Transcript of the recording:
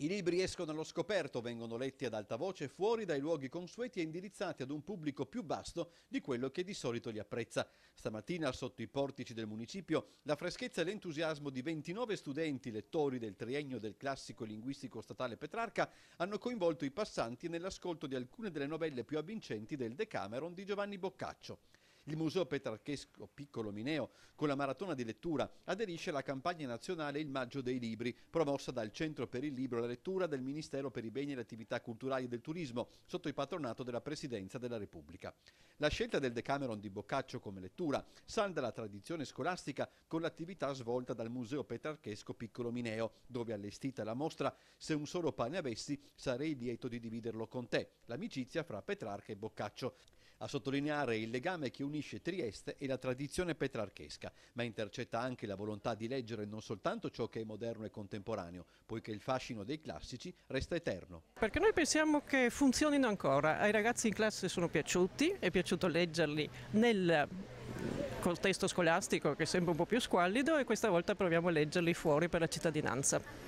I libri escono allo scoperto, vengono letti ad alta voce fuori dai luoghi consueti e indirizzati ad un pubblico più vasto di quello che di solito li apprezza. Stamattina, sotto i portici del municipio, la freschezza e l'entusiasmo di 29 studenti, lettori del triennio del classico linguistico statale Petrarca, hanno coinvolto i passanti nell'ascolto di alcune delle novelle più avvincenti del Decameron di Giovanni Boccaccio. Il Museo Petrarchesco Piccolo Mineo, con la maratona di lettura, aderisce alla campagna nazionale Il Maggio dei Libri, promossa dal Centro per il Libro e la Lettura del Ministero per i Beni e le Attività Culturali e del Turismo, sotto il patronato della Presidenza della Repubblica. La scelta del Decameron di Boccaccio come lettura salda la tradizione scolastica con l'attività svolta dal Museo Petrarchesco Piccolo Mineo, dove allestita la mostra Se un solo pane avessi sarei lieto di dividerlo con te, l'amicizia fra Petrarca e Boccaccio. A sottolineare il legame che unisce unisce Trieste e la tradizione petrarchesca, ma intercetta anche la volontà di leggere non soltanto ciò che è moderno e contemporaneo, poiché il fascino dei classici resta eterno. Perché noi pensiamo che funzionino ancora, ai ragazzi in classe sono piaciuti, è piaciuto leggerli nel contesto scolastico che sembra un po' più squallido e questa volta proviamo a leggerli fuori per la cittadinanza.